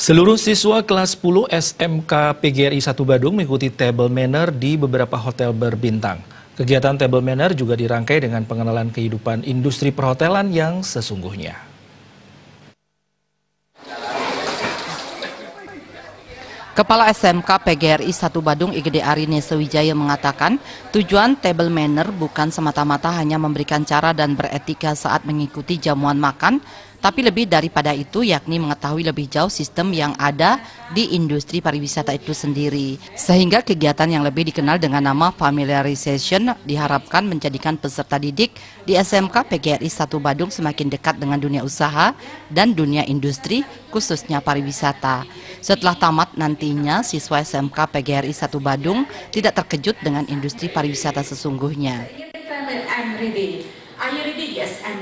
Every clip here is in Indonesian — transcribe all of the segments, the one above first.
Seluruh siswa kelas 10 SMK PGRI 1 Badung mengikuti table manner di beberapa hotel berbintang. Kegiatan table manner juga dirangkai dengan pengenalan kehidupan industri perhotelan yang sesungguhnya. Kepala SMK PGRI 1 Badung IGD Arine Sewijaya mengatakan, tujuan table manner bukan semata-mata hanya memberikan cara dan beretika saat mengikuti jamuan makan, tapi lebih daripada itu yakni mengetahui lebih jauh sistem yang ada di industri pariwisata itu sendiri. Sehingga kegiatan yang lebih dikenal dengan nama familiarization diharapkan menjadikan peserta didik di SMK PGRI 1 Badung semakin dekat dengan dunia usaha dan dunia industri khususnya pariwisata. Setelah tamat nantinya siswa SMK PGRI 1 Badung tidak terkejut dengan industri pariwisata sesungguhnya. I'm ready. Are ready? Yes, I'm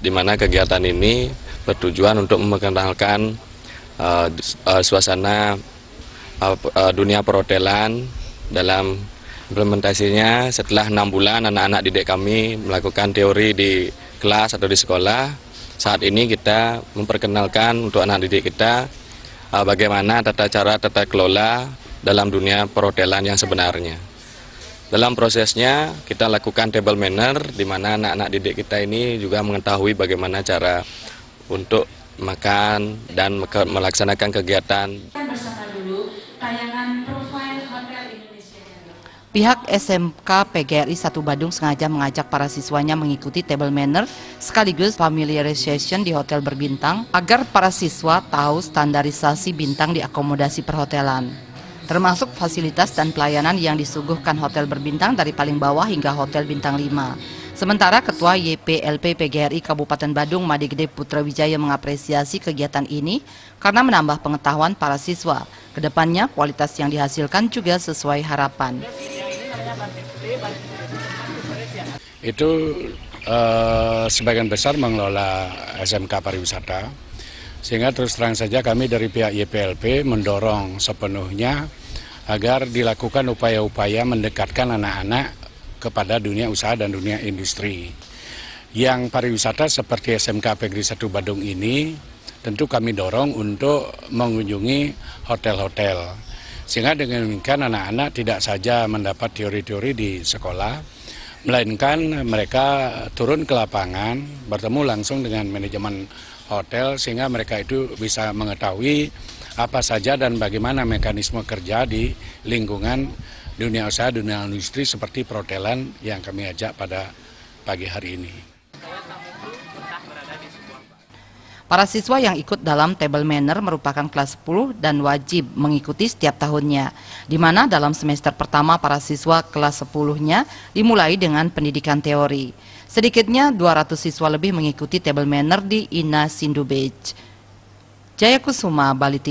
di mana kegiatan ini bertujuan untuk memperkenalkan uh, uh, suasana uh, uh, dunia perhotelan dalam implementasinya setelah enam bulan anak-anak didik kami melakukan teori di kelas atau di sekolah saat ini kita memperkenalkan untuk anak didik kita uh, bagaimana tata cara tata kelola dalam dunia perhotelan yang sebenarnya. Dalam prosesnya kita lakukan table manner di mana anak-anak didik kita ini juga mengetahui bagaimana cara untuk makan dan melaksanakan kegiatan. Pihak SMK PGRI Satu Badung sengaja mengajak para siswanya mengikuti table manner sekaligus familiarization di hotel berbintang agar para siswa tahu standarisasi bintang di akomodasi perhotelan termasuk fasilitas dan pelayanan yang disuguhkan hotel berbintang dari paling bawah hingga hotel bintang 5. Sementara Ketua YPLP PGRI Kabupaten Badung Madigede Putra Wijaya mengapresiasi kegiatan ini karena menambah pengetahuan para siswa. Kedepannya kualitas yang dihasilkan juga sesuai harapan. Itu eh, sebagian besar mengelola SMK Pariwisata, sehingga terus terang saja kami dari pihak YPLP mendorong sepenuhnya agar dilakukan upaya-upaya mendekatkan anak-anak kepada dunia usaha dan dunia industri. Yang pariwisata seperti SMK Pegri Satu Badung ini tentu kami dorong untuk mengunjungi hotel-hotel. Sehingga dengan demikian anak-anak tidak saja mendapat teori-teori di sekolah, melainkan mereka turun ke lapangan, bertemu langsung dengan manajemen hotel sehingga mereka itu bisa mengetahui apa saja dan bagaimana mekanisme kerja di lingkungan dunia usaha, dunia industri seperti protelan yang kami ajak pada pagi hari ini. Para siswa yang ikut dalam table manner merupakan kelas 10 dan wajib mengikuti setiap tahunnya, di mana dalam semester pertama para siswa kelas 10-nya dimulai dengan pendidikan teori. Sedikitnya 200 siswa lebih mengikuti table manner di Ina Sindu Beach. Jaya Kusuma, Bali TV.